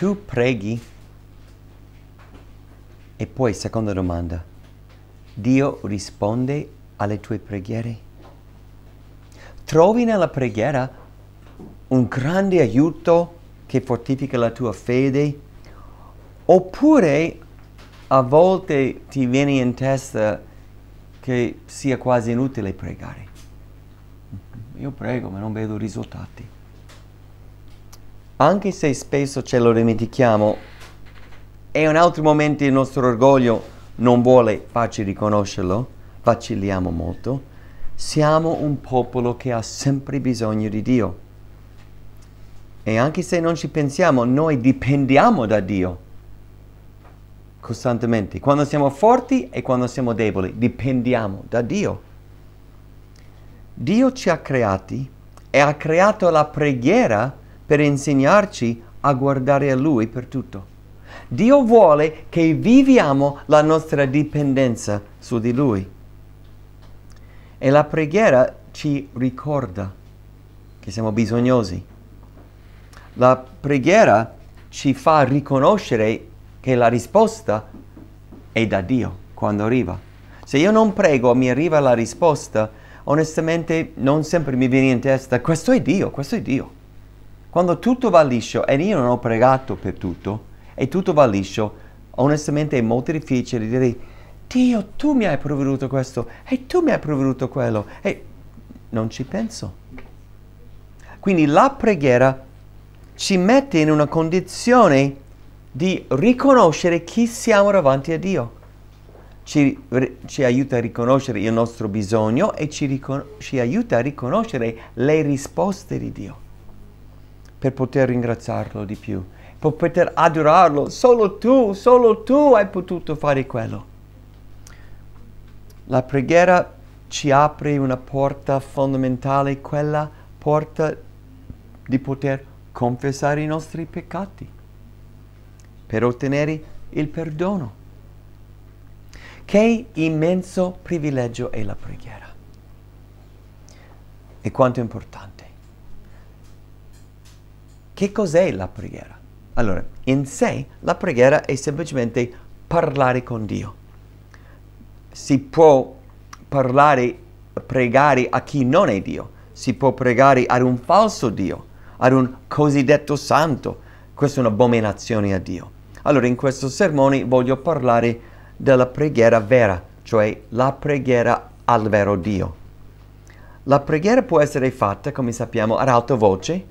tu preghi? E poi, seconda domanda, Dio risponde alle tue preghiere? Trovi nella preghiera un grande aiuto che fortifica la tua fede? Oppure a volte ti viene in testa che sia quasi inutile pregare? Io prego ma non vedo risultati anche se spesso ce lo dimentichiamo, e in altri momenti il nostro orgoglio non vuole farci riconoscerlo, vacilliamo molto, siamo un popolo che ha sempre bisogno di Dio. E anche se non ci pensiamo, noi dipendiamo da Dio costantemente. Quando siamo forti e quando siamo deboli, dipendiamo da Dio. Dio ci ha creati e ha creato la preghiera per insegnarci a guardare a Lui per tutto. Dio vuole che viviamo la nostra dipendenza su di Lui. E la preghiera ci ricorda che siamo bisognosi. La preghiera ci fa riconoscere che la risposta è da Dio quando arriva. Se io non prego e mi arriva la risposta, onestamente non sempre mi viene in testa questo è Dio, questo è Dio. Quando tutto va liscio, e io non ho pregato per tutto, e tutto va liscio, onestamente è molto difficile dire, Dio, tu mi hai provveduto questo, e tu mi hai provveduto quello, e non ci penso. Quindi la preghiera ci mette in una condizione di riconoscere chi siamo davanti a Dio. Ci, ci aiuta a riconoscere il nostro bisogno e ci, ci aiuta a riconoscere le risposte di Dio per poter ringraziarlo di più, per poter adorarlo. Solo tu, solo tu hai potuto fare quello. La preghiera ci apre una porta fondamentale, quella porta di poter confessare i nostri peccati per ottenere il perdono. Che immenso privilegio è la preghiera e quanto è importante. Che cos'è la preghiera? Allora, in sé la preghiera è semplicemente parlare con Dio. Si può parlare, pregare a chi non è Dio, si può pregare ad un falso Dio, ad un cosiddetto santo. Questa è un'abominazione a Dio. Allora, in questo sermone voglio parlare della preghiera vera, cioè la preghiera al vero Dio. La preghiera può essere fatta, come sappiamo, ad alta voce,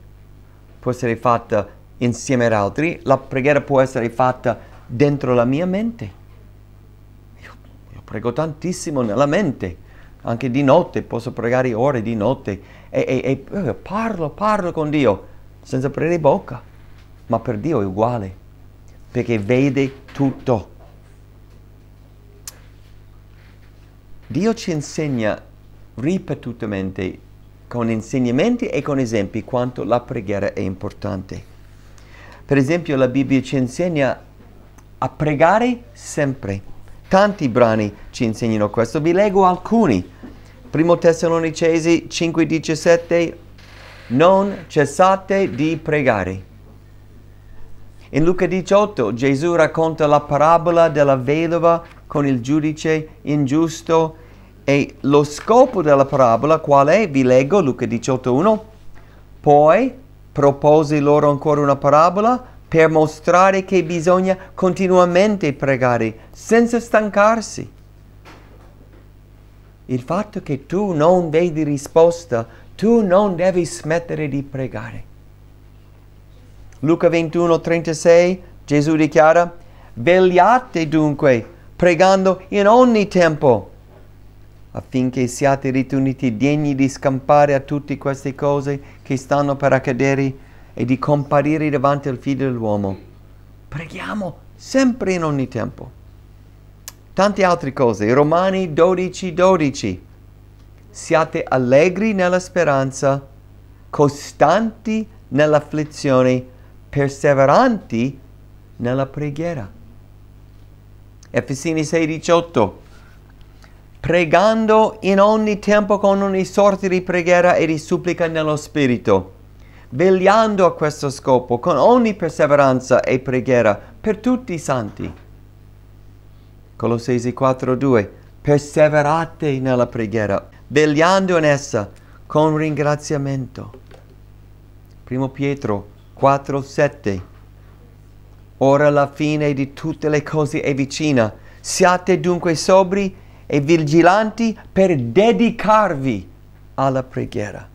può essere fatta insieme ad altri, la preghiera può essere fatta dentro la mia mente. Io, io prego tantissimo nella mente, anche di notte, posso pregare ore di notte e, e, e eh, parlo, parlo con Dio senza aprire bocca, ma per Dio è uguale, perché vede tutto. Dio ci insegna ripetutamente con insegnamenti e con esempi quanto la preghiera è importante. Per esempio la Bibbia ci insegna a pregare sempre. Tanti brani ci insegnano questo, vi leggo alcuni. Primo Tessalonicesi 5:17 Non cessate di pregare. In Luca 18 Gesù racconta la parabola della vedova con il giudice ingiusto e lo scopo della parabola qual è? Vi leggo Luca 18.1. Poi propose loro ancora una parabola per mostrare che bisogna continuamente pregare senza stancarsi. Il fatto che tu non vedi risposta, tu non devi smettere di pregare. Luca 21:36 Gesù dichiara, vegliate dunque, pregando in ogni tempo affinché siate ritenuti degni di scampare a tutte queste cose che stanno per accadere e di comparire davanti al figlio dell'uomo. Preghiamo sempre in ogni tempo. Tante altre cose. Romani 12, 12. Siate allegri nella speranza, costanti nell'afflizione, perseveranti nella preghiera. Efesini 6, 18 pregando in ogni tempo con ogni sorta di preghiera e di supplica nello Spirito, vegliando a questo scopo con ogni perseveranza e preghiera per tutti i santi. Colossesi 4:2 Perseverate nella preghiera, vegliando in essa con ringraziamento. 1 Pietro 4:7 Ora la fine di tutte le cose è vicina, siate dunque sobri e e vigilanti per dedicarvi alla preghiera.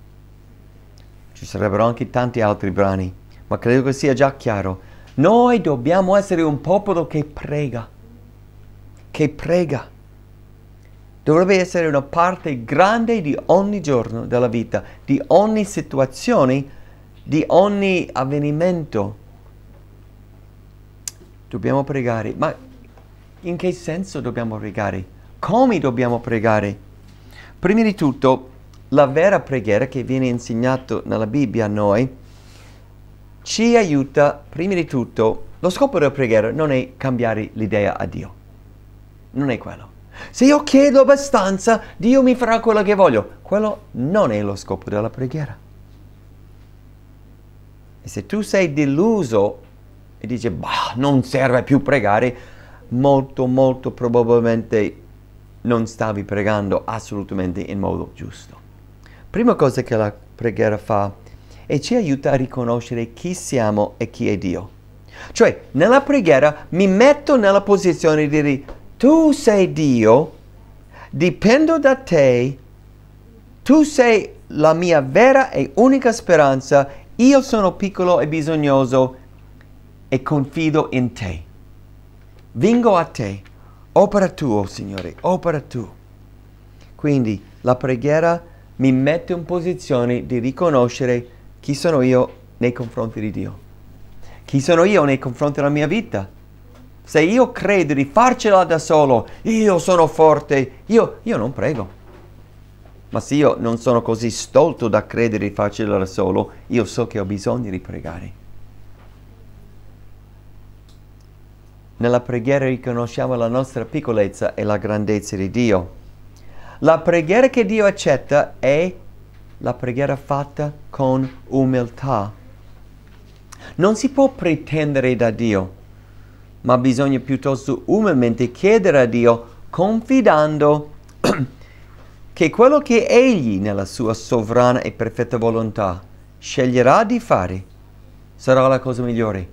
Ci sarebbero anche tanti altri brani, ma credo che sia già chiaro. Noi dobbiamo essere un popolo che prega, che prega. Dovrebbe essere una parte grande di ogni giorno della vita, di ogni situazione, di ogni avvenimento. Dobbiamo pregare, ma in che senso dobbiamo pregare? come dobbiamo pregare? Prima di tutto, la vera preghiera che viene insegnata nella Bibbia a noi ci aiuta, prima di tutto, lo scopo della preghiera non è cambiare l'idea a Dio. Non è quello. Se io chiedo abbastanza, Dio mi farà quello che voglio. Quello non è lo scopo della preghiera. E se tu sei deluso e dici, bah, non serve più pregare, molto, molto probabilmente non stavi pregando assolutamente in modo giusto. Prima cosa che la preghiera fa è ci aiuta a riconoscere chi siamo e chi è Dio. Cioè, nella preghiera mi metto nella posizione di dire, tu sei Dio, dipendo da te, tu sei la mia vera e unica speranza, io sono piccolo e bisognoso e confido in te. Vengo a te Opera tu, oh Signore, opera tu. Quindi la preghiera mi mette in posizione di riconoscere chi sono io nei confronti di Dio. Chi sono io nei confronti della mia vita? Se io credo di farcela da solo, io sono forte, io, io non prego. Ma se io non sono così stolto da credere di farcela da solo, io so che ho bisogno di pregare. Nella preghiera riconosciamo la nostra piccolezza e la grandezza di Dio. La preghiera che Dio accetta è la preghiera fatta con umiltà. Non si può pretendere da Dio, ma bisogna piuttosto umilmente chiedere a Dio confidando che quello che Egli, nella sua sovrana e perfetta volontà, sceglierà di fare sarà la cosa migliore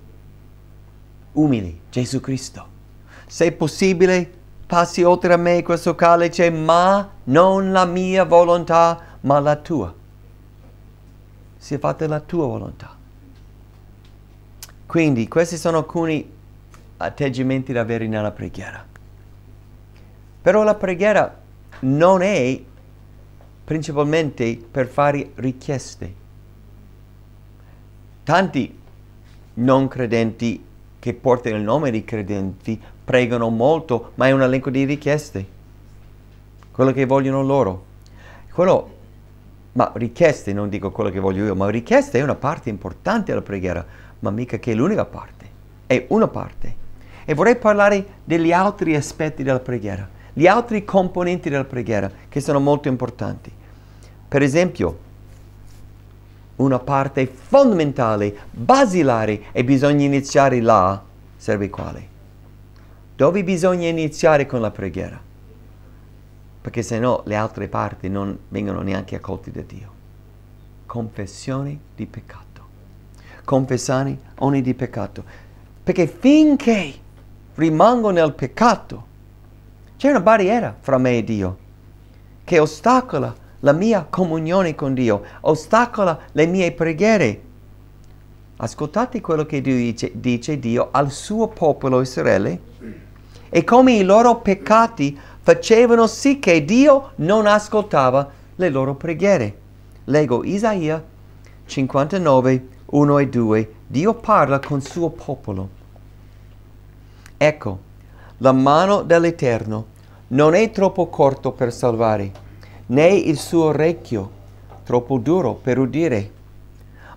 umili Gesù Cristo. Se possibile, passi oltre a me questo calice, ma non la mia volontà, ma la tua. Sia fatta la tua volontà. Quindi questi sono alcuni atteggiamenti da avere nella preghiera. Però la preghiera non è principalmente per fare richieste. Tanti non credenti che portano il nome di credenti pregano molto, ma è un elenco di richieste, quello che vogliono loro. Quello, ma richieste, non dico quello che voglio io, ma richieste è una parte importante della preghiera, ma mica che è l'unica parte, è una parte. E vorrei parlare degli altri aspetti della preghiera, gli altri componenti della preghiera che sono molto importanti. Per esempio, una parte fondamentale, basilare e bisogna iniziare là, serve quale? Dove bisogna iniziare con la preghiera? Perché se no le altre parti non vengono neanche accolte da Dio. Confessione di peccato. Confessare ogni di peccato. Perché finché rimango nel peccato, c'è una barriera fra me e Dio che ostacola la mia comunione con Dio, ostacola le mie preghiere. Ascoltate quello che dice, dice Dio al suo popolo Israele e come i loro peccati facevano sì che Dio non ascoltava le loro preghiere. Leggo Isaia 59, 1 e 2. Dio parla con suo popolo. Ecco, la mano dell'Eterno non è troppo corto per salvare né il suo orecchio troppo duro per udire.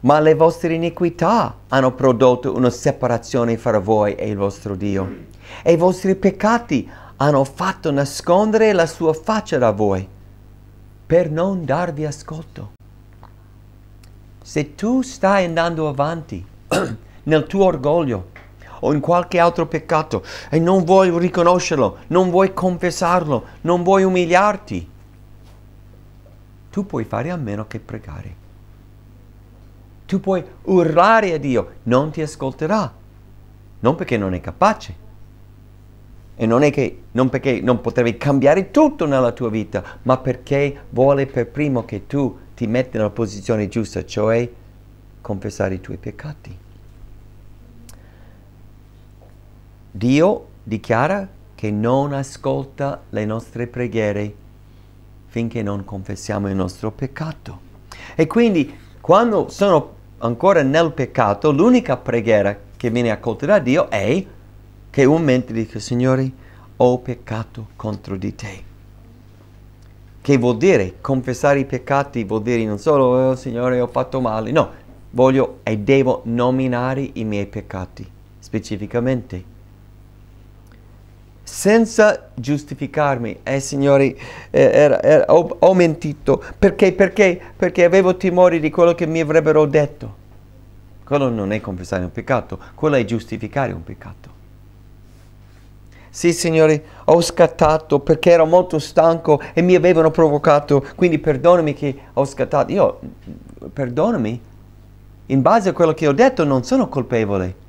Ma le vostre iniquità hanno prodotto una separazione fra voi e il vostro Dio, e i vostri peccati hanno fatto nascondere la sua faccia da voi, per non darvi ascolto. Se tu stai andando avanti nel tuo orgoglio o in qualche altro peccato e non vuoi riconoscerlo, non vuoi confessarlo, non vuoi umiliarti, tu puoi fare a meno che pregare. Tu puoi urlare a Dio, non ti ascolterà, non perché non è capace. E non è che non perché non potevi cambiare tutto nella tua vita, ma perché vuole per primo che tu ti metti nella posizione giusta, cioè confessare i tuoi peccati. Dio dichiara che non ascolta le nostre preghiere finché non confessiamo il nostro peccato. E quindi quando sono ancora nel peccato, l'unica preghiera che viene accolta da Dio è che un mente dica, Signore, ho peccato contro di te. Che vuol dire confessare i peccati, vuol dire non solo, oh, Signore, ho fatto male, no, voglio e devo nominare i miei peccati specificamente senza giustificarmi. Eh, signori, eh, era, era, ho, ho, mentito. Perché? Perché? Perché avevo timore di quello che mi avrebbero detto. Quello non è confessare un peccato, quello è giustificare un peccato. Sì, signori, ho scattato perché ero molto stanco e mi avevano provocato, quindi perdonami che ho scattato. Io, perdonami, in base a quello che ho detto non sono colpevole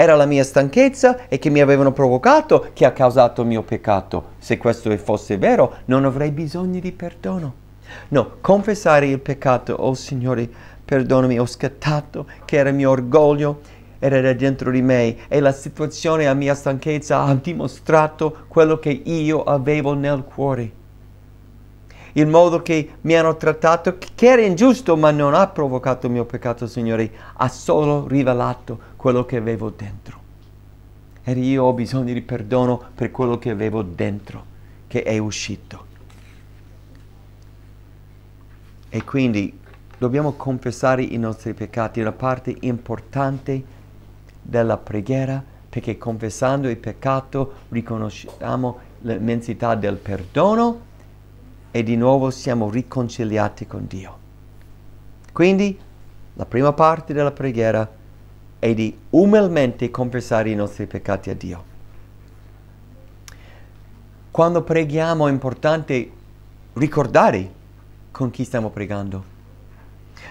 era la mia stanchezza e che mi avevano provocato che ha causato il mio peccato. Se questo fosse vero, non avrei bisogno di perdono. No, confessare il peccato, oh Signore, perdonami, ho scattato, che era il mio orgoglio, era dentro di me e la situazione, la mia stanchezza ha dimostrato quello che io avevo nel cuore. Il modo che mi hanno trattato, che era ingiusto, ma non ha provocato il mio peccato, Signore, ha solo rivelato quello che avevo dentro. E io ho bisogno di perdono per quello che avevo dentro, che è uscito. E quindi dobbiamo confessare i nostri peccati, la parte importante della preghiera, perché confessando il peccato riconosciamo l'immensità del perdono e di nuovo siamo riconciliati con Dio. Quindi la prima parte della preghiera e di umilmente confessare i nostri peccati a Dio. Quando preghiamo è importante ricordare con chi stiamo pregando.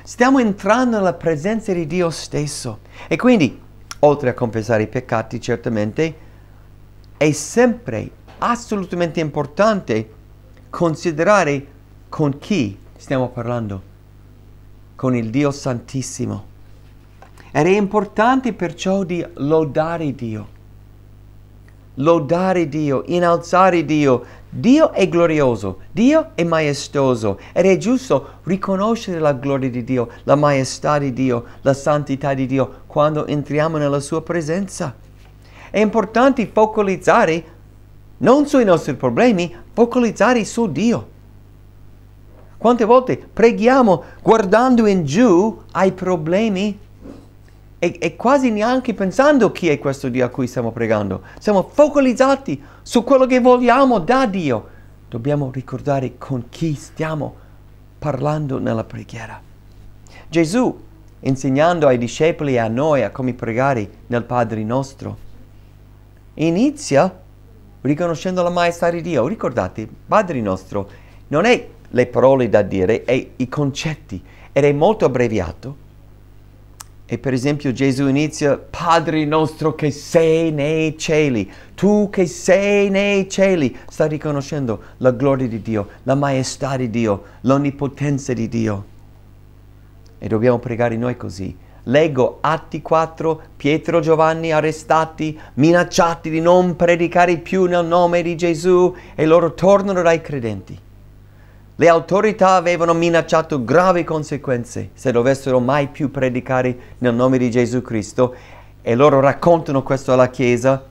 Stiamo entrando nella presenza di Dio stesso e quindi, oltre a confessare i peccati, certamente è sempre assolutamente importante considerare con chi stiamo parlando, con il Dio Santissimo ed è importante perciò di lodare Dio, lodare Dio, innalzare Dio. Dio è glorioso, Dio è maestoso ed è giusto riconoscere la gloria di Dio, la maestà di Dio, la santità di Dio quando entriamo nella sua presenza. È importante focalizzare non sui nostri problemi, focalizzare su Dio. Quante volte preghiamo guardando in giù ai problemi e, e quasi neanche pensando chi è questo Dio a cui stiamo pregando. Siamo focalizzati su quello che vogliamo da Dio. Dobbiamo ricordare con chi stiamo parlando nella preghiera. Gesù, insegnando ai discepoli e a noi a come pregare nel Padre nostro, inizia riconoscendo la maestà di Dio. Ricordate, Padre nostro non è le parole da dire, è i concetti ed è molto abbreviato e per esempio Gesù inizia, Padre nostro che sei nei cieli, tu che sei nei cieli, sta riconoscendo la gloria di Dio, la maestà di Dio, l'onnipotenza di Dio. E dobbiamo pregare noi così. Leggo Atti 4, Pietro e Giovanni arrestati, minacciati di non predicare più nel nome di Gesù e loro tornano dai credenti. Le autorità avevano minacciato gravi conseguenze se dovessero mai più predicare nel nome di Gesù Cristo e loro raccontano questo alla Chiesa.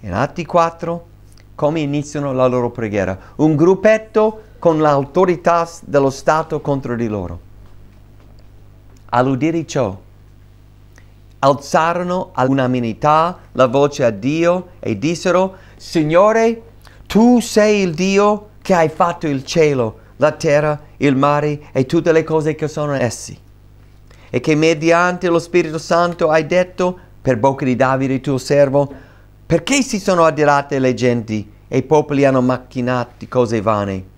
In Atti 4, come iniziano la loro preghiera? Un gruppetto con l'autorità dello Stato contro di loro. All'udire ciò, alzarono all'unanimità la voce a Dio e dissero, Signore, tu sei il Dio che hai fatto il cielo, la terra, il mare e tutte le cose che sono essi. E che mediante lo Spirito Santo hai detto per bocca di Davide tuo servo, perché si sono adirate le genti e i popoli hanno macchinato cose vane.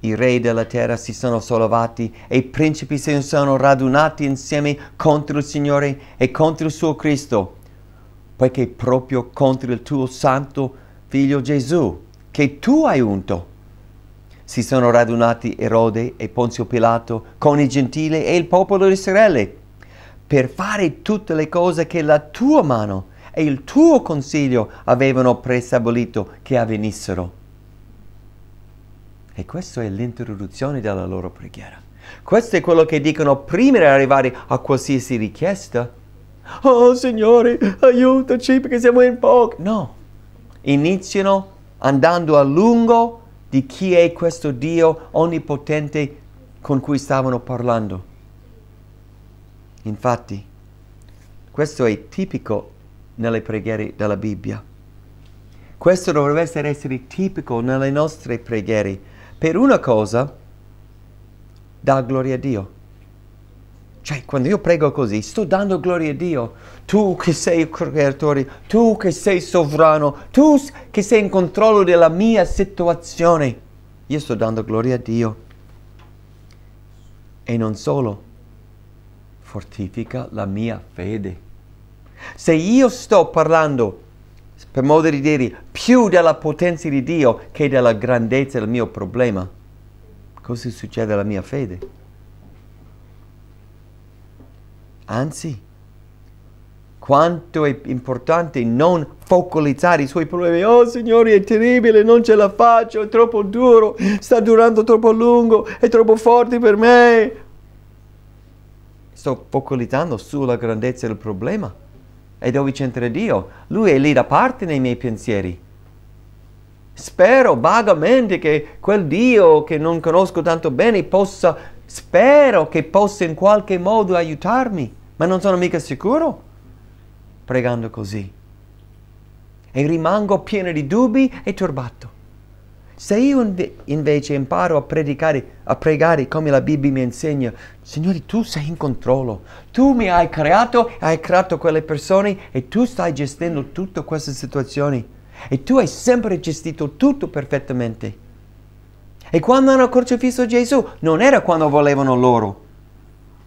I re della terra si sono sollevati e i principi si sono radunati insieme contro il Signore e contro il suo Cristo, poiché proprio contro il tuo santo figlio Gesù, che tu hai unto si sono radunati Erode e Ponzio Pilato con i gentili e il popolo di Israele per fare tutte le cose che la tua mano e il tuo consiglio avevano prestabilito che avvenissero. E questa è l'introduzione della loro preghiera. Questo è quello che dicono prima di arrivare a qualsiasi richiesta. Oh Signore, aiutaci perché siamo in pochi. No, iniziano andando a lungo di chi è questo Dio onnipotente con cui stavano parlando. Infatti, questo è tipico nelle preghiere della Bibbia. Questo dovrebbe essere tipico nelle nostre preghiere. Per una cosa, dà gloria a Dio. Cioè, quando io prego così, sto dando gloria a Dio. Tu che sei il creatore, tu che sei sovrano, tu che sei in controllo della mia situazione. Io sto dando gloria a Dio. E non solo, fortifica la mia fede. Se io sto parlando, per modo di dire, più della potenza di Dio che della grandezza del mio problema, cosa succede alla mia fede? Anzi, quanto è importante non focalizzare i suoi problemi. Oh Signore, è terribile, non ce la faccio, è troppo duro, sta durando troppo a lungo, è troppo forte per me. Sto focalizzando sulla grandezza del problema. E dove c'entra Dio? Lui è lì da parte nei miei pensieri. Spero vagamente che quel Dio che non conosco tanto bene possa, spero che possa in qualche modo aiutarmi ma non sono mica sicuro pregando così. E rimango pieno di dubbi e turbato. Se io inve- invece imparo a predicare, a pregare come la Bibbia mi insegna, Signore, tu sei in controllo, tu mi hai creato, hai creato quelle persone e tu stai gestendo tutte queste situazioni e tu hai sempre gestito tutto perfettamente. E quando hanno crocifisso Gesù non era quando volevano loro,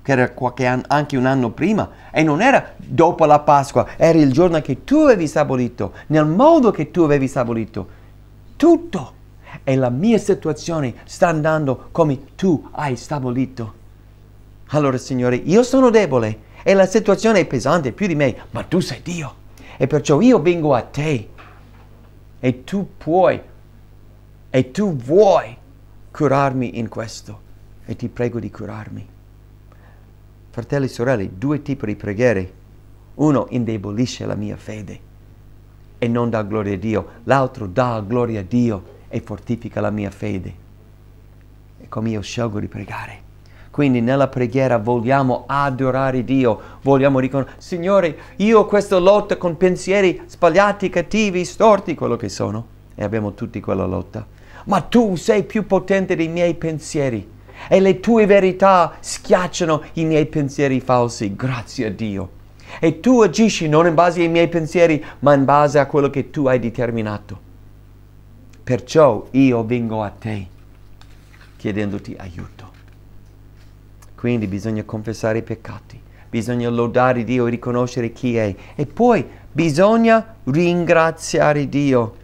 che era qualche anno, anche un anno prima, e non era dopo la Pasqua, era il giorno che tu avevi saborito, nel modo che tu avevi saborito. Tutto. E la mia situazione sta andando come tu hai stabilito. Allora, Signore, io sono debole e la situazione è pesante più di me, ma tu sei Dio. E perciò io vengo a te e tu puoi e tu vuoi curarmi in questo. E ti prego di curarmi. Fratelli e sorelle, due tipi di preghiere. Uno indebolisce la mia fede e non dà gloria a Dio, l'altro dà gloria a Dio e fortifica la mia fede. E come io scelgo di pregare. Quindi nella preghiera vogliamo adorare Dio, vogliamo riconoscere, Signore, io ho questa lotta con pensieri sbagliati, cattivi, storti, quello che sono. E abbiamo tutti quella lotta. Ma tu sei più potente dei miei pensieri e le tue verità schiacciano i miei pensieri falsi, grazie a Dio. E tu agisci non in base ai miei pensieri, ma in base a quello che tu hai determinato. Perciò io vengo a te chiedendoti aiuto. Quindi bisogna confessare i peccati, bisogna lodare Dio e riconoscere chi è. E poi bisogna ringraziare Dio.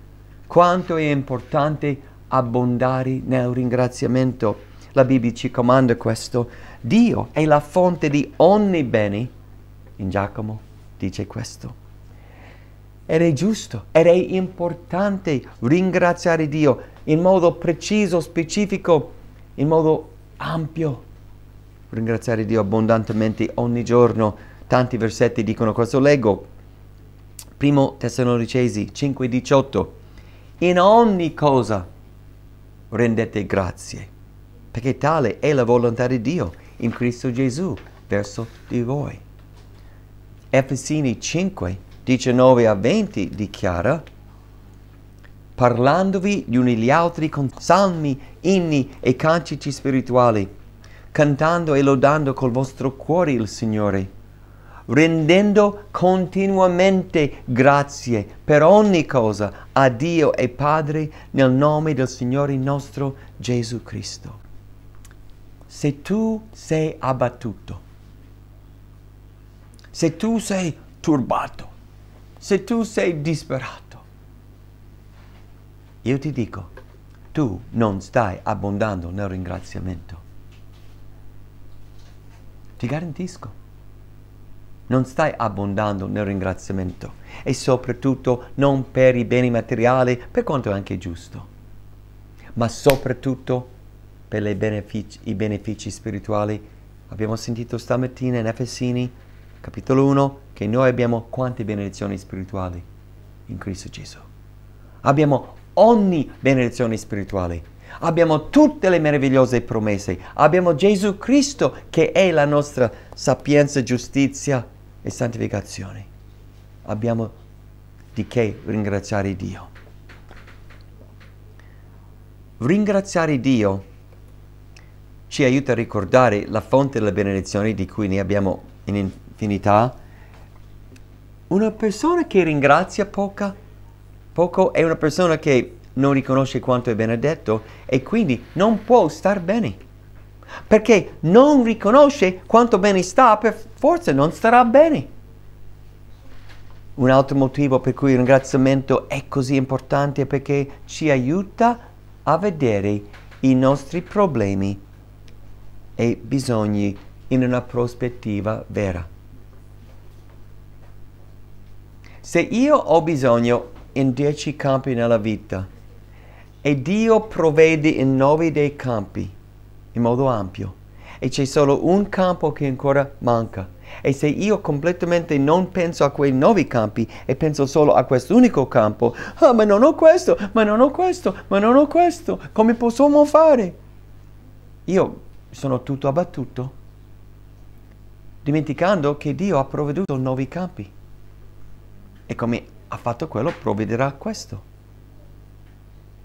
Quanto è importante abbondare nel ringraziamento la Bibbia ci comanda questo. Dio è la fonte di ogni bene. In Giacomo dice questo. Ed è giusto, ed è importante ringraziare Dio in modo preciso, specifico, in modo ampio. Ringraziare Dio abbondantemente ogni giorno. Tanti versetti dicono questo. Leggo Primo Tessalonicesi 5:18. In ogni cosa rendete grazie perché tale è la volontà di Dio in Cristo Gesù verso di voi. Efesini 5, 19 a 20 dichiara, parlandovi gli uni gli altri con salmi, inni e cantici spirituali, cantando e lodando col vostro cuore il Signore, rendendo continuamente grazie per ogni cosa a Dio e Padre nel nome del Signore nostro Gesù Cristo se tu sei abbattuto, se tu sei turbato, se tu sei disperato, io ti dico, tu non stai abbondando nel ringraziamento. Ti garantisco. Non stai abbondando nel ringraziamento e soprattutto non per i beni materiali, per quanto è anche giusto, ma soprattutto per per benefici, i benefici spirituali. Abbiamo sentito stamattina in Efesini, capitolo 1, che noi abbiamo quante benedizioni spirituali in Cristo Gesù. Abbiamo ogni benedizione spirituale. Abbiamo tutte le meravigliose promesse. Abbiamo Gesù Cristo che è la nostra sapienza, giustizia e santificazione. Abbiamo di che ringraziare Dio. Ringraziare Dio ci aiuta a ricordare la fonte della benedizione di cui ne abbiamo in infinità. Una persona che ringrazia poca, poco è una persona che non riconosce quanto è benedetto e quindi non può star bene. Perché non riconosce quanto bene sta, per forza non starà bene. Un altro motivo per cui il ringraziamento è così importante è perché ci aiuta a vedere i nostri problemi e bisogni in una prospettiva vera. Se io ho bisogno in dieci campi nella vita e Dio provvede in nove dei campi in modo ampio e c'è solo un campo che ancora manca e se io completamente non penso a quei nove campi e penso solo a quest'unico campo, ah ma non ho questo, ma non ho questo, ma non ho questo, come possiamo fare? Io sono tutto abbattuto, dimenticando che Dio ha provveduto nuovi campi. E come ha fatto quello, provvederà a questo.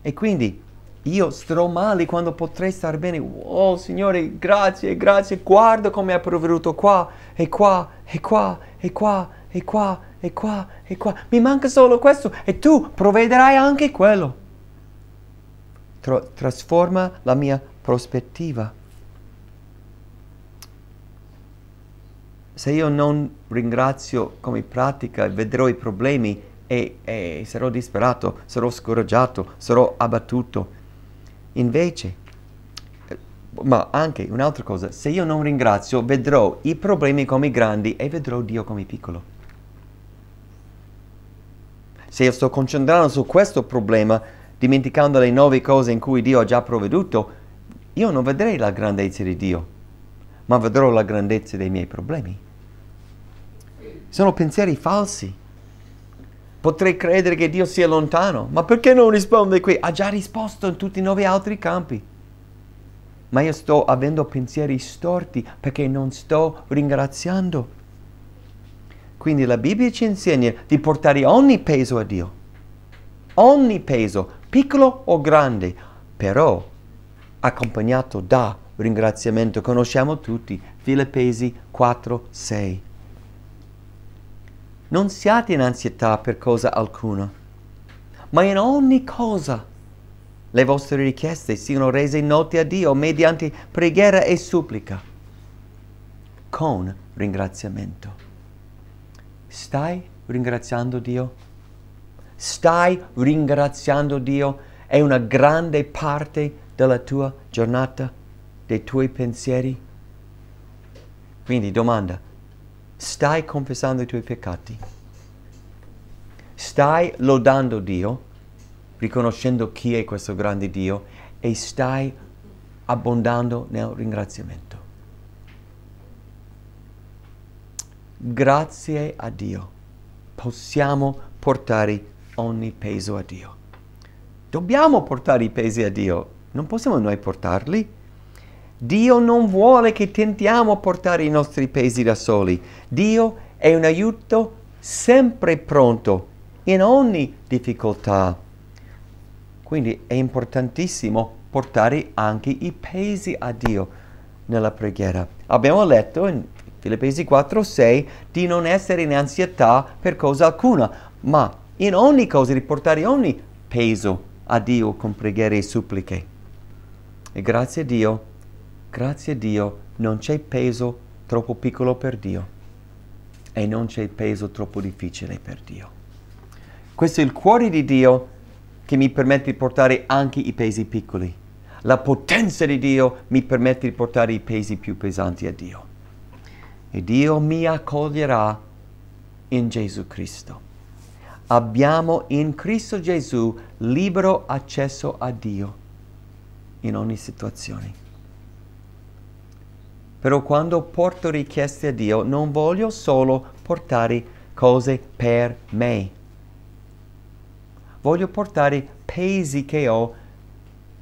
E quindi io starò male quando potrei star bene. Oh Signore, grazie, grazie. Guarda come ha provveduto qua e qua e qua e qua e qua e qua e qua. Mi manca solo questo e tu provvederai anche quello. Tra- trasforma la mia prospettiva. se io non ringrazio come pratica, vedrò i problemi e, e sarò disperato, sarò scoraggiato, sarò abbattuto. Invece, eh, ma anche un'altra cosa, se io non ringrazio, vedrò i problemi come grandi e vedrò Dio come piccolo. Se io sto concentrando su questo problema, dimenticando le nuove cose in cui Dio ha già provveduto, io non vedrei la grandezza di Dio ma vedrò la grandezza dei miei problemi. Sono pensieri falsi. Potrei credere che Dio sia lontano, ma perché non risponde qui? Ha già risposto in tutti i nove altri campi. Ma io sto avendo pensieri storti perché non sto ringraziando. Quindi la Bibbia ci insegna di portare ogni peso a Dio. Ogni peso, piccolo o grande, però accompagnato da ringraziamento. Conosciamo tutti Filippesi 4, 6. Non siate in ansietà per cosa alcuna, ma in ogni cosa le vostre richieste siano rese note a Dio mediante preghiera e supplica, con ringraziamento. Stai ringraziando Dio? Stai ringraziando Dio? È una grande parte della tua giornata? dei tuoi pensieri? Quindi domanda, stai confessando i tuoi peccati? Stai lodando Dio, riconoscendo chi è questo grande Dio e stai abbondando nel ringraziamento. Grazie a Dio possiamo portare ogni peso a Dio. Dobbiamo portare i pesi a Dio, non possiamo noi portarli. Dio non vuole che tentiamo a portare i nostri pesi da soli. Dio è un aiuto sempre pronto in ogni difficoltà. Quindi è importantissimo portare anche i pesi a Dio nella preghiera. Abbiamo letto in Filippesi 4:6 di non essere in ansietà per cosa alcuna, ma in ogni cosa di portare ogni peso a Dio con preghiere e suppliche. E grazie a Dio Grazie a Dio non c'è peso troppo piccolo per Dio e non c'è peso troppo difficile per Dio. Questo è il cuore di Dio che mi permette di portare anche i pesi piccoli. La potenza di Dio mi permette di portare i pesi più pesanti a Dio. E Dio mi accoglierà in Gesù Cristo. Abbiamo in Cristo Gesù libero accesso a Dio in ogni situazione. Però quando porto richieste a Dio non voglio solo portare cose per me. Voglio portare pesi che ho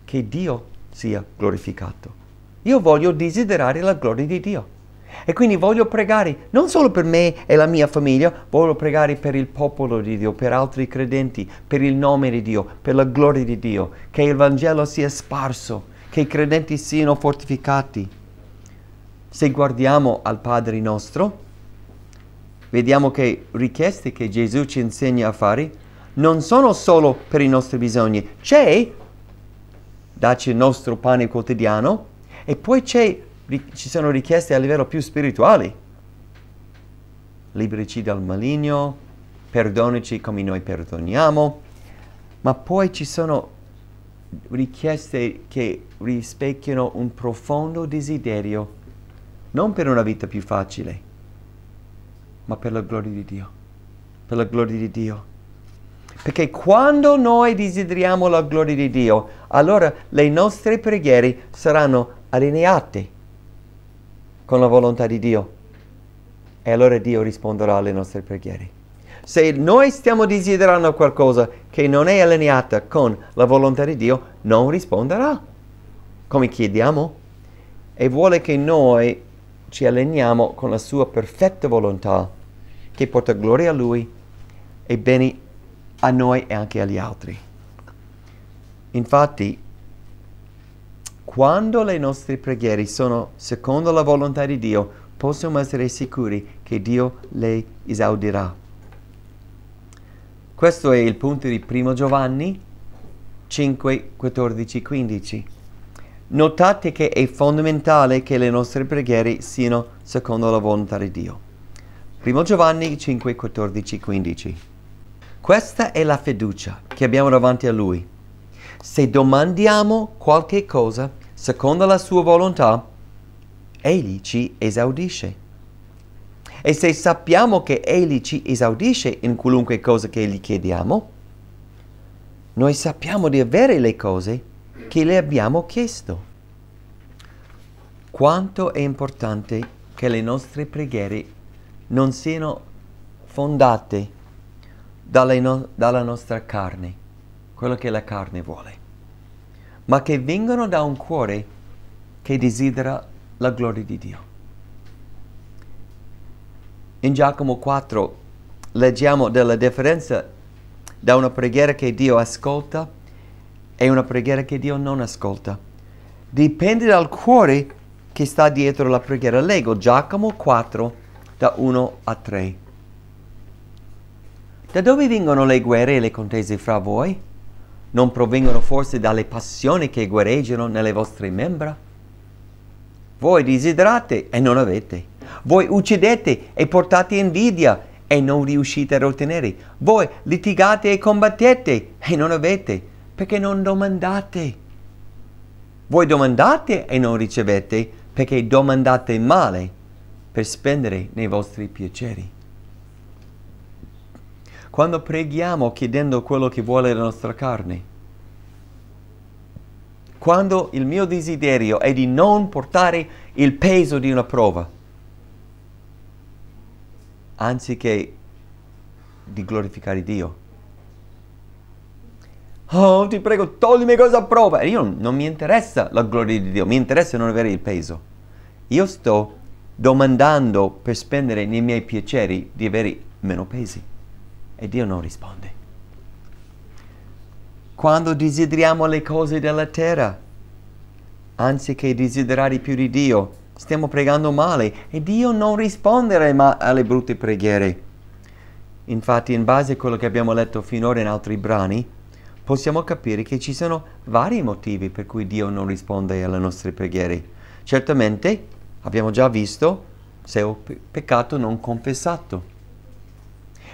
che Dio sia glorificato. Io voglio desiderare la gloria di Dio. E quindi voglio pregare non solo per me e la mia famiglia, voglio pregare per il popolo di Dio, per altri credenti, per il nome di Dio, per la gloria di Dio, che il Vangelo sia sparso, che i credenti siano fortificati. Se guardiamo al Padre nostro, vediamo che richieste che Gesù ci insegna a fare non sono solo per i nostri bisogni, c'è darci il nostro pane quotidiano e poi ci sono richieste a livello più spirituale. Liberici dal maligno, perdonaci come noi perdoniamo, ma poi ci sono richieste che rispecchiano un profondo desiderio non per una vita più facile, ma per la gloria di Dio, per la gloria di Dio. Perché quando noi desideriamo la gloria di Dio, allora le nostre preghiere saranno allineate con la volontà di Dio. E allora Dio risponderà alle nostre preghiere. Se noi stiamo desiderando qualcosa che non è allineata con la volontà di Dio, non risponderà come chiediamo. E vuole che noi ci alleniamo con la sua perfetta volontà che porta gloria a Lui e bene a noi e anche agli altri. Infatti, quando le nostre preghiere sono secondo la volontà di Dio, possiamo essere sicuri che Dio le esaudirà. Questo è il punto di 1 Giovanni 5, 14, 15. Notate che è fondamentale che le nostre preghiere siano secondo la volontà di Dio. 1 Giovanni 5, 14, 15 Questa è la fiducia che abbiamo davanti a Lui. Se domandiamo qualche cosa secondo la Sua volontà, Egli ci esaudisce. E se sappiamo che Egli ci esaudisce in qualunque cosa che gli chiediamo, noi sappiamo di avere le cose che che le abbiamo chiesto. Quanto è importante che le nostre preghiere non siano fondate no- dalla nostra carne, quello che la carne vuole, ma che vengano da un cuore che desidera la gloria di Dio. In Giacomo 4 leggiamo della differenza da una preghiera che Dio ascolta è una preghiera che Dio non ascolta. Dipende dal cuore che sta dietro la preghiera. Leggo Giacomo 4, da 1 a 3. Da dove vengono le guerre e le contese fra voi? Non provengono forse dalle passioni che guerreggiano nelle vostre membra? Voi desiderate e non avete. Voi uccidete e portate invidia e non riuscite a ottenere. Voi litigate e combattete e non avete perché non domandate. Voi domandate e non ricevete perché domandate male per spendere nei vostri piaceri. Quando preghiamo chiedendo quello che vuole la nostra carne, quando il mio desiderio è di non portare il peso di una prova, anziché di glorificare Dio, Oh, ti prego, toglimi cosa prova. E Io non, mi interessa la gloria di Dio, mi interessa non avere il peso. Io sto domandando per spendere nei miei piaceri di avere meno pesi. E Dio non risponde. Quando desideriamo le cose della terra, anziché desiderare più di Dio, stiamo pregando male e Dio non risponde ma- alle brutte preghiere. Infatti, in base a quello che abbiamo letto finora in altri brani, possiamo capire che ci sono vari motivi per cui Dio non risponde alle nostre preghiere. Certamente, abbiamo già visto, se un peccato non confessato.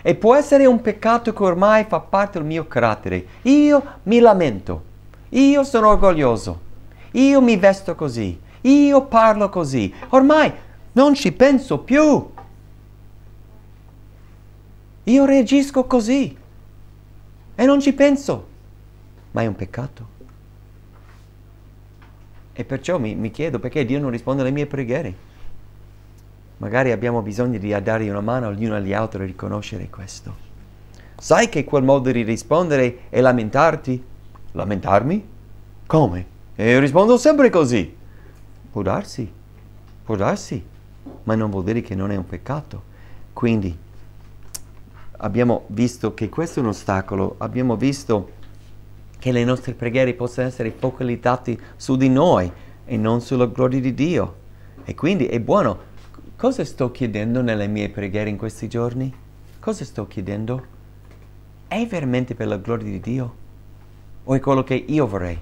E può essere un peccato che ormai fa parte del mio carattere. Io mi lamento, io sono orgoglioso, io mi vesto così, io parlo così. Ormai non ci penso più. Io reagisco così e non ci penso. Ma è un peccato? E perciò mi, mi chiedo perché Dio non risponde alle mie preghiere. Magari abbiamo bisogno di dare una mano gli uni agli altri e riconoscere questo. Sai che quel modo di rispondere è lamentarti? Lamentarmi? Come? E io rispondo sempre così. Può darsi, può darsi, ma non vuol dire che non è un peccato. Quindi abbiamo visto che questo è un ostacolo, abbiamo visto che le nostre preghiere possano essere focalizzate su di noi e non sulla gloria di Dio. E quindi è buono. Cosa sto chiedendo nelle mie preghiere in questi giorni? Cosa sto chiedendo? È veramente per la gloria di Dio? O è quello che io vorrei?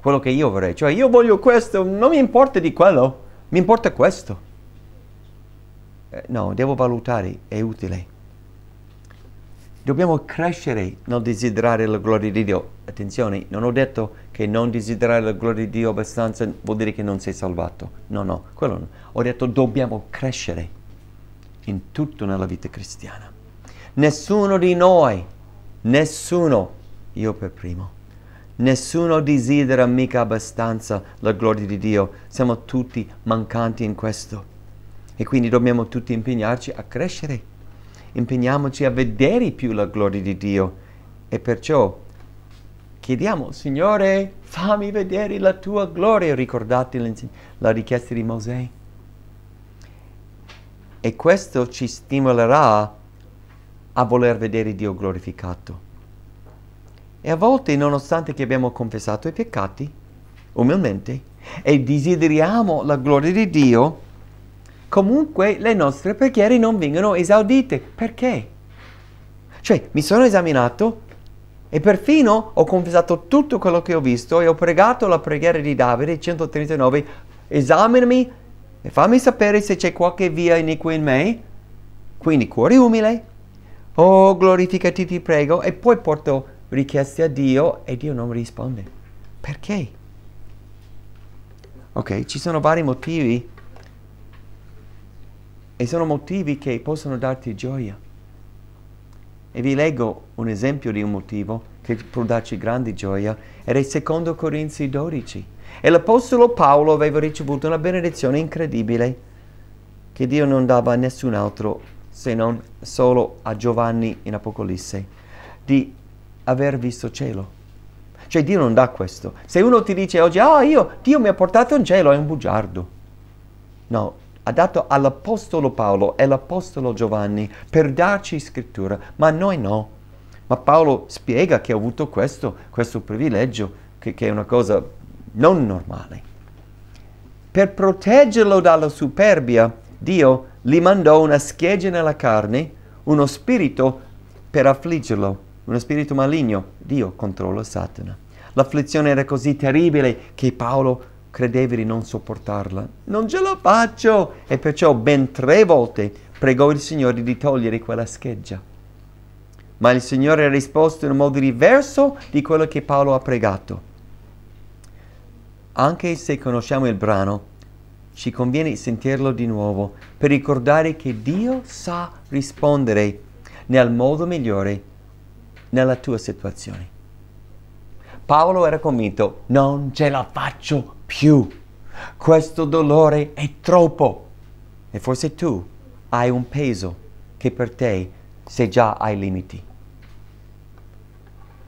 Quello che io vorrei. Cioè io voglio questo, non mi importa di quello, mi importa questo. Eh, no, devo valutare, è utile. Dobbiamo crescere nel desiderare la gloria di Dio. Attenzione, non ho detto che non desiderare la gloria di Dio abbastanza vuol dire che non sei salvato. No, no, quello no. Ho detto dobbiamo crescere in tutto nella vita cristiana. Nessuno di noi, nessuno, io per primo, nessuno desidera mica abbastanza la gloria di Dio. Siamo tutti mancanti in questo. E quindi dobbiamo tutti impegnarci a crescere impegniamoci a vedere più la gloria di Dio e perciò chiediamo, Signore, fammi vedere la tua gloria, ricordate la richiesta di Mosè. E questo ci stimolerà a voler vedere Dio glorificato. E a volte, nonostante che abbiamo confessato i peccati, umilmente, e desideriamo la gloria di Dio, comunque le nostre preghiere non vengono esaudite. Perché? Cioè, mi sono esaminato e perfino ho confessato tutto quello che ho visto e ho pregato la preghiera di Davide 139, esaminami e fammi sapere se c'è qualche via iniqua in me. Quindi cuore umile, oh glorificati ti prego, e poi porto richieste a Dio e Dio non risponde. Perché? Ok, ci sono vari motivi e sono motivi che possono darti gioia. E vi leggo un esempio di un motivo che può darci grande gioia, era il secondo Corinzi 12. E l'Apostolo Paolo aveva ricevuto una benedizione incredibile che Dio non dava a nessun altro se non solo a Giovanni in Apocalisse, di aver visto cielo. Cioè Dio non dà questo. Se uno ti dice oggi, ah oh, io, Dio mi ha portato in cielo, è un bugiardo. No, ha dato all'Apostolo Paolo e all'Apostolo Giovanni per darci scrittura, ma noi no. Ma Paolo spiega che ha avuto questo, questo privilegio, che, che è una cosa non normale. Per proteggerlo dalla superbia, Dio gli mandò una schegge nella carne, uno spirito per affliggerlo, uno spirito maligno. Dio controlla Satana. L'afflizione era così terribile che Paolo credevi di non sopportarla? Non ce la faccio! E perciò ben tre volte pregò il Signore di togliere quella scheggia. Ma il Signore ha risposto in un modo diverso di quello che Paolo ha pregato. Anche se conosciamo il brano, ci conviene sentirlo di nuovo per ricordare che Dio sa rispondere nel modo migliore nella tua situazione. Paolo era convinto, non ce la faccio più. Questo dolore è troppo. E forse tu hai un peso che per te se già ai limiti.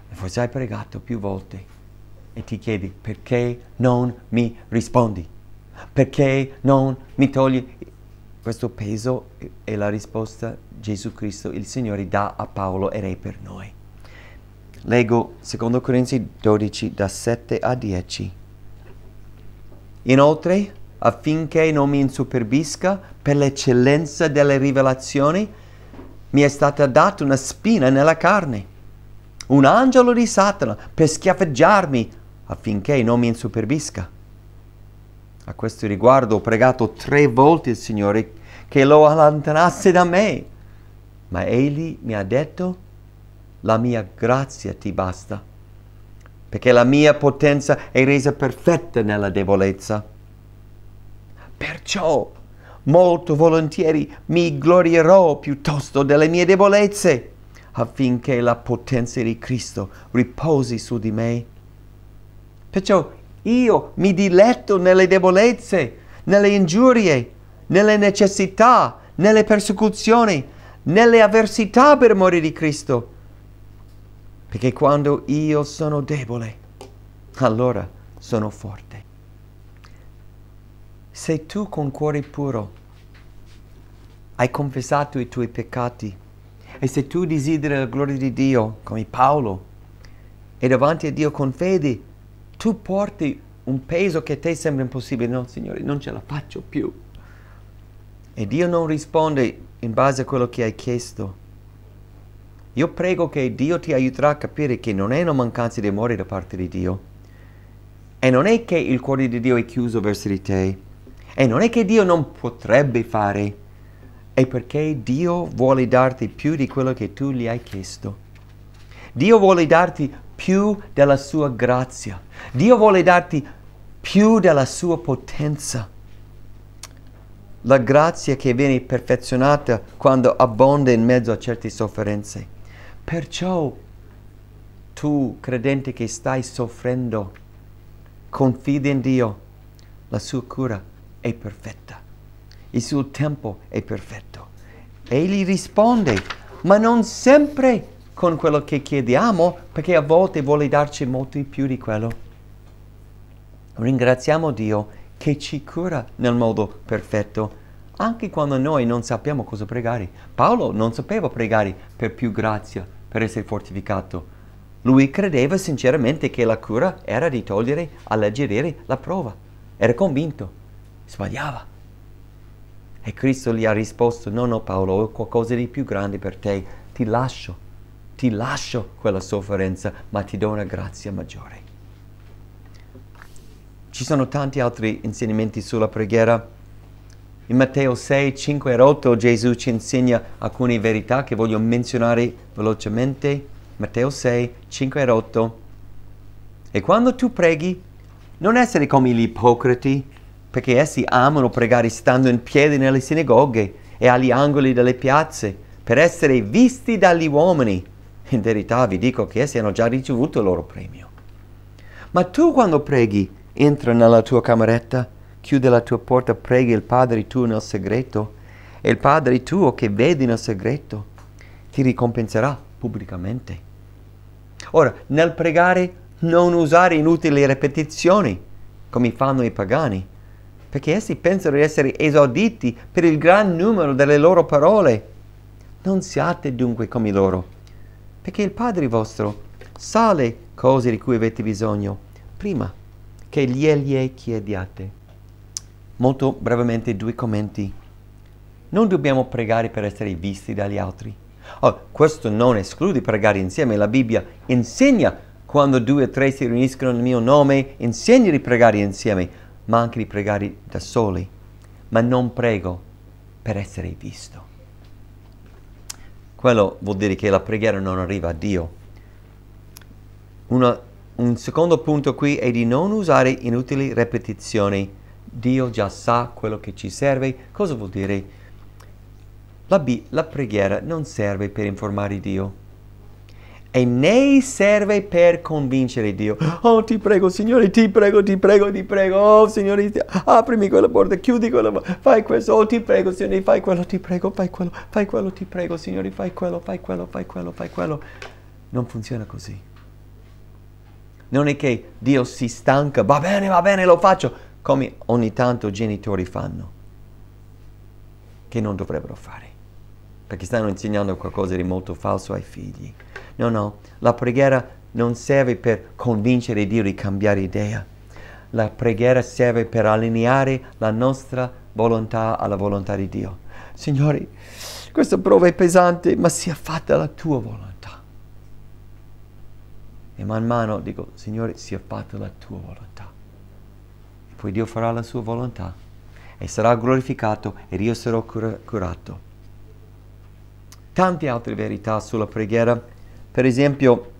E forse hai pregato più volte e ti chiedi perché non mi rispondi? Perché non mi togli questo peso? E la risposta Gesù Cristo, il Signore, dà a Paolo e Re per noi. Leggo 2 Corinzi 12 da 7 a 10. Inoltre, affinché non mi insuperbisca per l'eccellenza delle rivelazioni, mi è stata data una spina nella carne, un angelo di Satana per schiaffeggiarmi affinché non mi insuperbisca. A questo riguardo ho pregato tre volte il Signore che lo allontanasse da me, ma egli mi ha detto, la mia grazia ti basta perché la mia potenza è resa perfetta nella debolezza. Perciò molto volentieri mi glorierò piuttosto delle mie debolezze, affinché la potenza di Cristo riposi su di me. Perciò io mi diletto nelle debolezze, nelle ingiurie, nelle necessità, nelle persecuzioni, nelle avversità per morire di Cristo perché quando io sono debole, allora sono forte. Se tu con cuore puro hai confessato i tuoi peccati e se tu desideri la gloria di Dio, come Paolo, e davanti a Dio con fede, tu porti un peso che a te sembra impossibile. No, Signore, non ce la faccio più. E Dio non risponde in base a quello che hai chiesto, io prego che Dio ti aiuterà a capire che non è una mancanza di amore da parte di Dio. E non è che il cuore di Dio è chiuso verso di te. E non è che Dio non potrebbe fare. È perché Dio vuole darti più di quello che tu gli hai chiesto. Dio vuole darti più della sua grazia. Dio vuole darti più della sua potenza. La grazia che viene perfezionata quando abbonda in mezzo a certe sofferenze. Perciò tu, credente che stai soffrendo, confidi in Dio, la sua cura è perfetta, il suo tempo è perfetto. Egli risponde, ma non sempre con quello che chiediamo, perché a volte vuole darci molto di più di quello. Ringraziamo Dio che ci cura nel modo perfetto, anche quando noi non sappiamo cosa pregare. Paolo non sapeva pregare per più grazia, per essere fortificato. Lui credeva sinceramente che la cura era di togliere, alleggerire la prova. Era convinto. Sbagliava. E Cristo gli ha risposto, no, no Paolo, ho qualcosa di più grande per te, ti lascio, ti lascio quella sofferenza, ma ti do una grazia maggiore. Ci sono tanti altri insegnamenti sulla preghiera in Matteo 6, 5 e 8 Gesù ci insegna alcune verità che voglio menzionare velocemente. Matteo 6, 5 e 8. E quando tu preghi, non essere come gli ipocriti, perché essi amano pregare stando in piedi nelle sinagoghe e agli angoli delle piazze, per essere visti dagli uomini. In verità vi dico che essi hanno già ricevuto il loro premio. Ma tu quando preghi, entra nella tua cameretta chiude la tua porta, preghi il Padre tuo nel segreto e il Padre tuo che vedi nel segreto ti ricompenserà pubblicamente. Ora, nel pregare non usare inutili ripetizioni come fanno i pagani, perché essi pensano di essere esauditi per il gran numero delle loro parole. Non siate dunque come loro, perché il Padre vostro sa le cose di cui avete bisogno prima che gliele chiediate. Molto brevemente due commenti. Non dobbiamo pregare per essere visti dagli altri. Oh, questo non esclude pregare insieme. La Bibbia insegna quando due o tre si riuniscono nel mio nome, insegna di pregare insieme, ma anche di pregare da soli. Ma non prego per essere visto. Quello vuol dire che la preghiera non arriva a Dio. Una, un secondo punto qui è di non usare inutili ripetizioni Dio già sa quello che ci serve. Cosa vuol dire? La, B, la preghiera non serve per informare Dio e né serve per convincere Dio. Oh, ti prego, Signore, ti prego, ti prego, ti prego. Oh, Signore, aprimi quella porta, chiudi quella porta, fai questo. Oh, ti prego, Signore, fai quello, ti prego, fai quello, fai quello, ti prego, Signore, fai quello, fai quello, fai quello, fai quello. Non funziona così. Non è che Dio si stanca, va bene, va bene, lo faccio come ogni tanto i genitori fanno, che non dovrebbero fare, perché stanno insegnando qualcosa di molto falso ai figli. No, no, la preghiera non serve per convincere Dio di cambiare idea, la preghiera serve per allineare la nostra volontà alla volontà di Dio. Signore, questa prova è pesante, ma sia fatta la tua volontà. E man mano dico, Signore, sia fatta la tua volontà poi Dio farà la sua volontà e sarà glorificato ed io sarò curato. Tante altre verità sulla preghiera, per esempio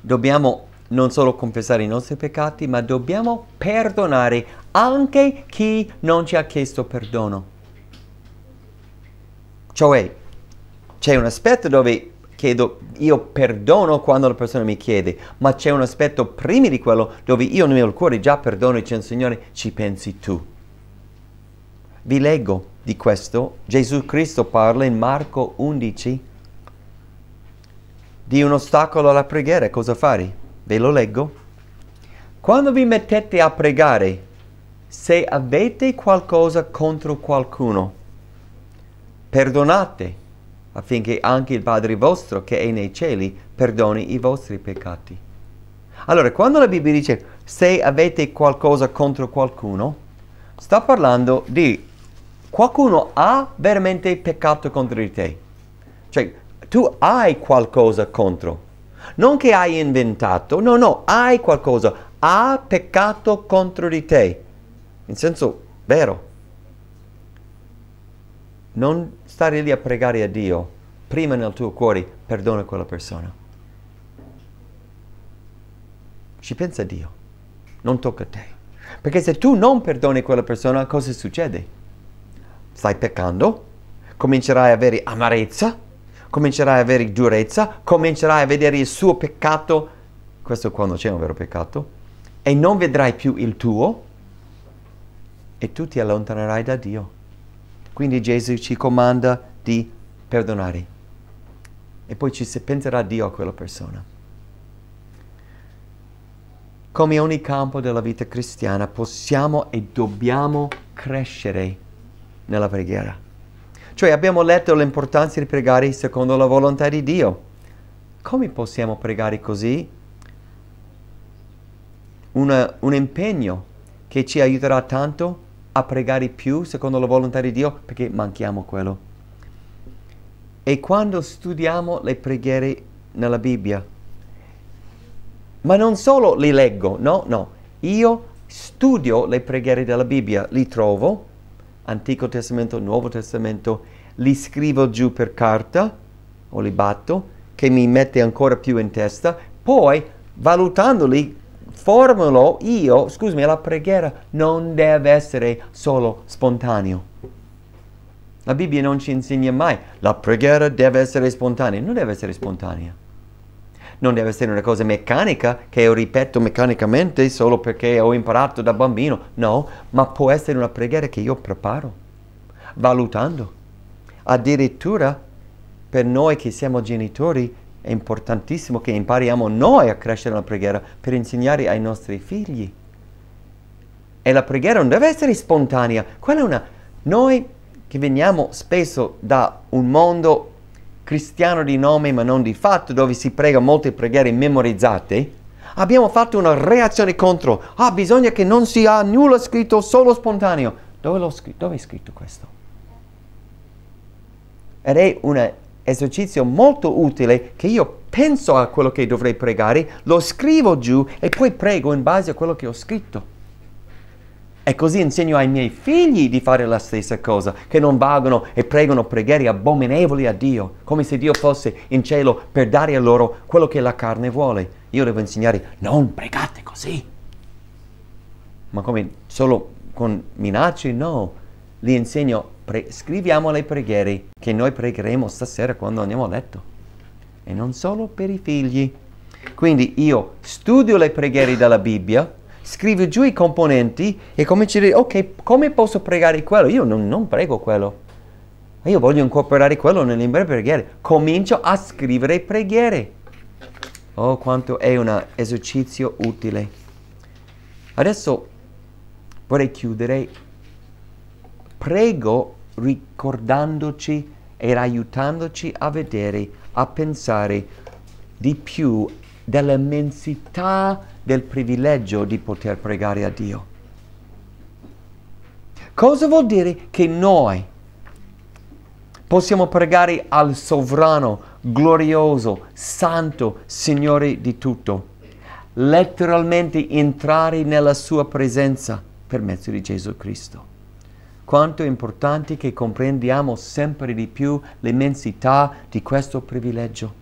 dobbiamo non solo confessare i nostri peccati, ma dobbiamo perdonare anche chi non ci ha chiesto perdono. Cioè, c'è un aspetto dove chiedo, io perdono quando la persona mi chiede, ma c'è un aspetto prima di quello dove io nel mio cuore già perdono e c'è dice Signore, ci pensi tu. Vi leggo di questo, Gesù Cristo parla in Marco 11 di un ostacolo alla preghiera, cosa fare? Ve lo leggo. Quando vi mettete a pregare, se avete qualcosa contro qualcuno, perdonate affinché anche il Padre vostro che è nei cieli perdoni i vostri peccati. Allora, quando la Bibbia dice se avete qualcosa contro qualcuno, sta parlando di qualcuno ha veramente peccato contro di te. Cioè, tu hai qualcosa contro. Non che hai inventato, no, no, hai qualcosa. Ha peccato contro di te. In senso vero. Non stare lì a pregare a Dio, prima nel tuo cuore, perdona quella persona. Ci pensa Dio, non tocca a te. Perché se tu non perdoni quella persona, cosa succede? Stai peccando, comincerai ad avere amarezza, comincerai ad avere durezza, comincerai a vedere il suo peccato, questo quando c'è un vero peccato, e non vedrai più il tuo, e tu ti allontanerai da Dio. Quindi Gesù ci comanda di perdonare. E poi ci penserà Dio a quella persona. Come ogni campo della vita cristiana possiamo e dobbiamo crescere nella preghiera. Cioè abbiamo letto l'importanza di pregare secondo la volontà di Dio. Come possiamo pregare così? Una, un impegno che ci aiuterà tanto a pregare più secondo la volontà di Dio perché manchiamo quello. E quando studiamo le preghiere nella Bibbia, ma non solo li leggo, no, no, io studio le preghiere della Bibbia, li trovo, Antico Testamento, Nuovo Testamento, li scrivo giù per carta o li batto, che mi mette ancora più in testa, poi valutandoli formulo io, scusami, la preghiera non deve essere solo spontaneo. La Bibbia non ci insegna mai, la preghiera deve essere spontanea, non deve essere spontanea. Non deve essere una cosa meccanica che io ripeto meccanicamente solo perché ho imparato da bambino, no, ma può essere una preghiera che io preparo, valutando. Addirittura per noi che siamo genitori è importantissimo che impariamo noi a crescere la preghiera per insegnare ai nostri figli. E la preghiera non deve essere spontanea. Quella è una... Noi che veniamo spesso da un mondo cristiano di nome ma non di fatto, dove si prega molte preghiere memorizzate, abbiamo fatto una reazione contro. Ah, bisogna che non sia nulla scritto, solo spontaneo. Dove, scr- dove è scritto questo? Ed è una esercizio molto utile che io penso a quello che dovrei pregare, lo scrivo giù e poi prego in base a quello che ho scritto. E così insegno ai miei figli di fare la stessa cosa, che non vagano e pregano preghiere abominevoli a Dio, come se Dio fosse in cielo per dare a loro quello che la carne vuole. Io devo insegnare, non pregate così. Ma come solo con minacce? No, li insegno pre- scriviamo le preghiere che noi pregheremo stasera quando andiamo a letto. E non solo per i figli. Quindi io studio le preghiere della Bibbia, scrivo giù i componenti e comincio a dire, ok, come posso pregare quello? Io non, non prego quello. Io voglio incorporare quello nelle mie preghiere. Comincio a scrivere preghiere. Oh, quanto è un esercizio utile. Adesso vorrei chiudere. Prego ricordandoci e aiutandoci a vedere, a pensare di più dell'immensità del privilegio di poter pregare a Dio. Cosa vuol dire che noi possiamo pregare al sovrano, glorioso, santo, Signore di tutto? Letteralmente entrare nella sua presenza per mezzo di Gesù Cristo quanto è importante che comprendiamo sempre di più l'immensità di questo privilegio.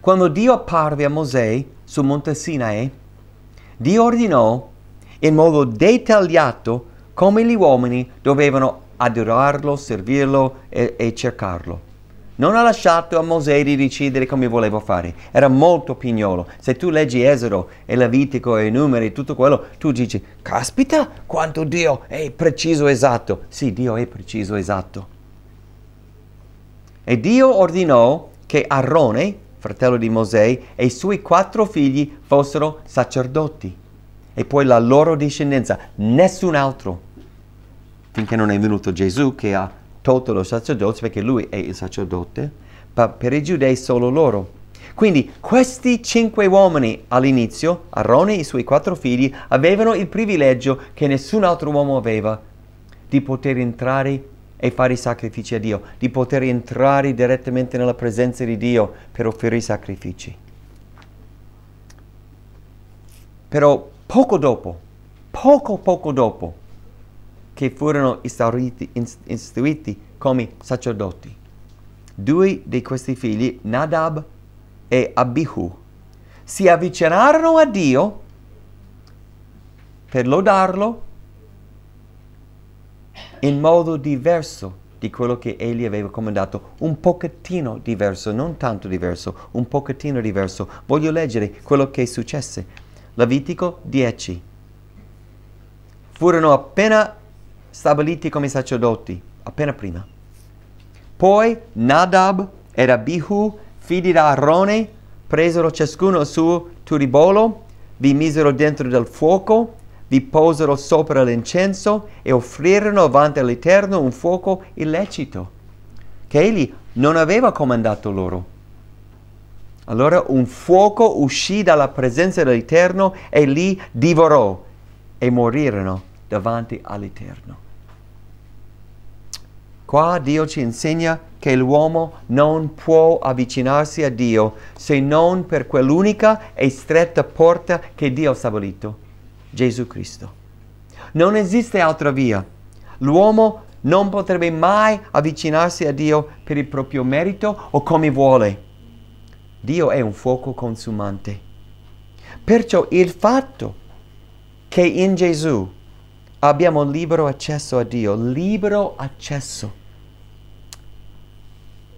Quando Dio apparve a Mosè sul monte Sinai, Dio ordinò in modo dettagliato come gli uomini dovevano adorarlo, servirlo e, e cercarlo. Non ha lasciato a Mosè di decidere come voleva fare, era molto pignolo. Se tu leggi Esodo e Levitico e i numeri e tutto quello, tu dici, caspita quanto Dio è preciso e esatto. Sì, Dio è preciso e esatto. E Dio ordinò che Arone, fratello di Mosè, e i suoi quattro figli fossero sacerdoti e poi la loro discendenza, nessun altro, finché non è venuto Gesù che ha tolto lo sacerdote perché lui è il sacerdote, ma per i giudei solo loro. Quindi questi cinque uomini all'inizio, Arone e i suoi quattro figli, avevano il privilegio che nessun altro uomo aveva di poter entrare e fare i sacrifici a Dio, di poter entrare direttamente nella presenza di Dio per offrire i sacrifici. Però poco dopo, poco poco dopo, che furono istituiti, istituiti come sacerdoti. Due di questi figli, Nadab e Abihu, si avvicinarono a Dio per lodarlo in modo diverso di quello che egli aveva comandato, un pochettino diverso, non tanto diverso, un pochettino diverso. Voglio leggere quello che successe. Levitico 10. Furono appena stabiliti come sacerdoti appena prima. Poi Nadab ed Abihu, figli di Arone, presero ciascuno il suo turibolo, vi misero dentro del fuoco, vi posero sopra l'incenso e offrirono avanti all'Eterno un fuoco illecito, che egli non aveva comandato loro. Allora un fuoco uscì dalla presenza dell'Eterno e li divorò e morirono davanti all'Eterno. Qua Dio ci insegna che l'uomo non può avvicinarsi a Dio se non per quell'unica e stretta porta che Dio ha stabilito, Gesù Cristo. Non esiste altra via. L'uomo non potrebbe mai avvicinarsi a Dio per il proprio merito o come vuole. Dio è un fuoco consumante. Perciò il fatto che in Gesù abbiamo libero accesso a Dio, libero accesso.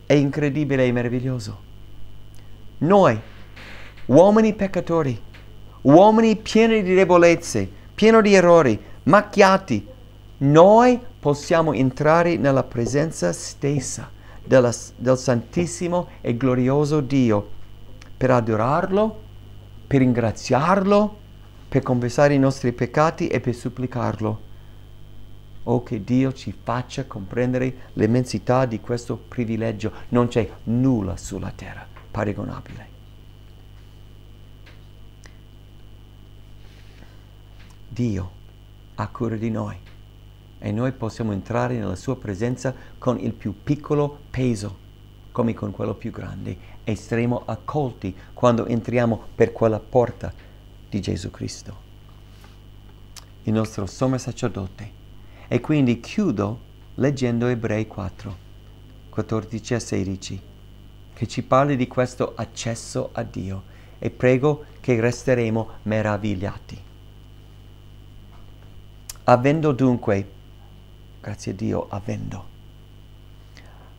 È incredibile e meraviglioso. Noi, uomini peccatori, uomini pieni di debolezze, pieni di errori, macchiati, noi possiamo entrare nella presenza stessa della, del santissimo e glorioso Dio per adorarlo, per ringraziarlo, per confessare i nostri peccati e per supplicarlo. Oh che Dio ci faccia comprendere l'immensità di questo privilegio. Non c'è nulla sulla terra paragonabile. Dio ha cura di noi e noi possiamo entrare nella sua presenza con il più piccolo peso come con quello più grande e saremo accolti quando entriamo per quella porta di Gesù Cristo, il nostro sommo sacerdote. E quindi chiudo leggendo Ebrei 4, 14 a 16, che ci parla di questo accesso a Dio e prego che resteremo meravigliati. Avendo dunque, grazie a Dio, avendo,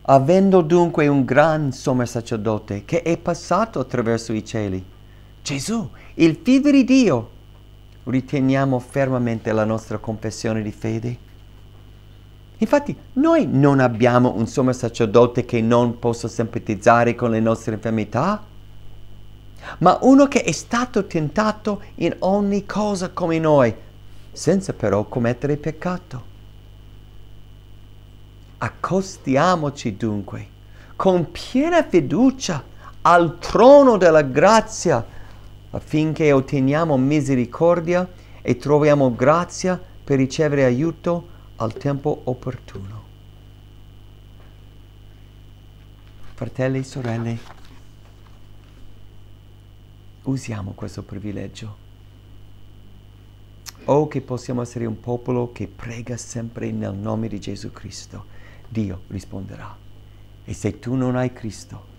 avendo dunque un gran sommo sacerdote che è passato attraverso i cieli, Gesù, il figlio di Dio. Riteniamo fermamente la nostra confessione di fede. Infatti, noi non abbiamo un sommo sacerdote che non possa simpatizzare con le nostre infermità, ma uno che è stato tentato in ogni cosa come noi, senza però commettere peccato. Accostiamoci dunque con piena fiducia al trono della grazia affinché otteniamo misericordia e troviamo grazia per ricevere aiuto al tempo opportuno. Fratelli e sorelle, usiamo questo privilegio. O oh, che possiamo essere un popolo che prega sempre nel nome di Gesù Cristo, Dio risponderà. E se tu non hai Cristo,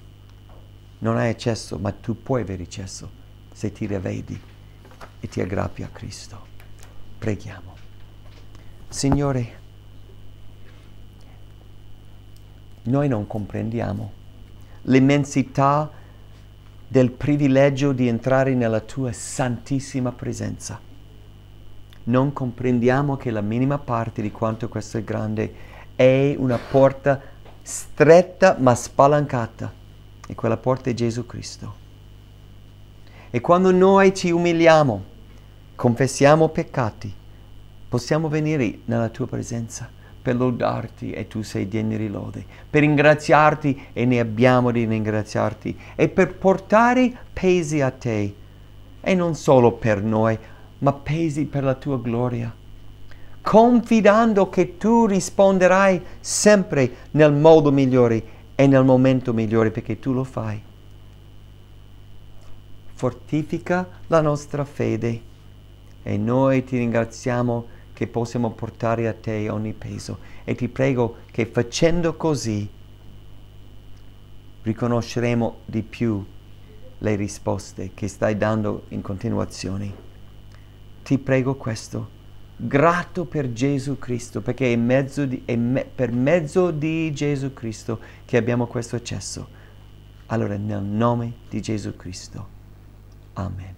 non hai accesso, ma tu puoi avere accesso se ti rivedi e ti aggrappi a Cristo. Preghiamo. Signore, noi non comprendiamo l'immensità del privilegio di entrare nella tua santissima presenza. Non comprendiamo che la minima parte di quanto questo è grande è una porta stretta ma spalancata e quella porta è Gesù Cristo. E quando noi ci umiliamo, confessiamo peccati, possiamo venire nella tua presenza per lodarti e tu sei degno di lode, per ringraziarti e ne abbiamo di ringraziarti e per portare pesi a te e non solo per noi, ma pesi per la tua gloria, confidando che tu risponderai sempre nel modo migliore e nel momento migliore perché tu lo fai fortifica la nostra fede e noi ti ringraziamo che possiamo portare a te ogni peso e ti prego che facendo così riconosceremo di più le risposte che stai dando in continuazione. Ti prego questo, grato per Gesù Cristo, perché è, mezzo di, è me, per mezzo di Gesù Cristo che abbiamo questo accesso. Allora, nel nome di Gesù Cristo. Amen.